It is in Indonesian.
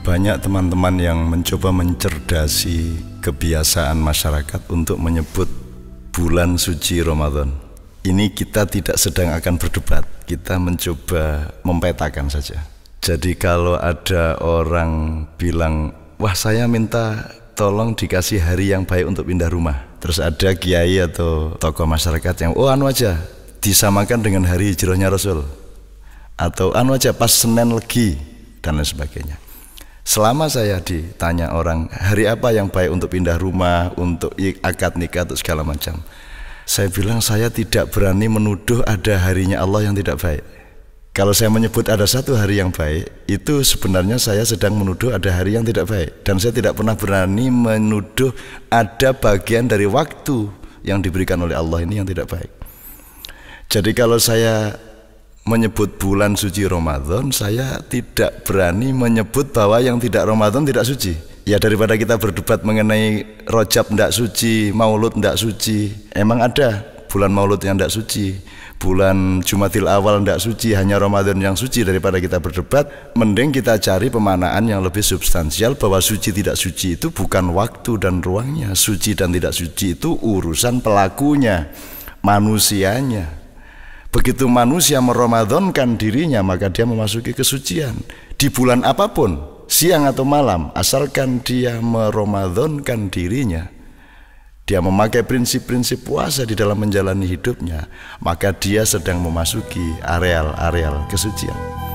banyak teman-teman yang mencoba mencerdasi kebiasaan masyarakat untuk menyebut bulan suci Ramadan. Ini kita tidak sedang akan berdebat, kita mencoba mempetakan saja. Jadi kalau ada orang bilang, "Wah, saya minta tolong dikasih hari yang baik untuk pindah rumah." Terus ada kiai atau tokoh masyarakat yang, "Oh, anu aja, disamakan dengan hari hijrahnya Rasul." Atau anu aja pas Senin lagi, dan lain sebagainya. Selama saya ditanya orang hari apa yang baik untuk pindah rumah, untuk akad nikah atau segala macam, saya bilang saya tidak berani menuduh ada harinya Allah yang tidak baik. Kalau saya menyebut ada satu hari yang baik, itu sebenarnya saya sedang menuduh ada hari yang tidak baik. Dan saya tidak pernah berani menuduh ada bagian dari waktu yang diberikan oleh Allah ini yang tidak baik. Jadi kalau saya menyebut bulan suci Ramadan saya tidak berani menyebut bahwa yang tidak Ramadan tidak suci ya daripada kita berdebat mengenai rojab tidak suci maulud tidak suci emang ada bulan maulud yang tidak suci bulan Jumatil awal tidak suci hanya Ramadan yang suci daripada kita berdebat mending kita cari pemanaan yang lebih substansial bahwa suci tidak suci itu bukan waktu dan ruangnya suci dan tidak suci itu urusan pelakunya manusianya Begitu manusia meromadhonkan dirinya maka dia memasuki kesucian di bulan apapun, siang atau malam, asalkan dia meromadhonkan dirinya. Dia memakai prinsip-prinsip puasa di dalam menjalani hidupnya, maka dia sedang memasuki areal-areal kesucian.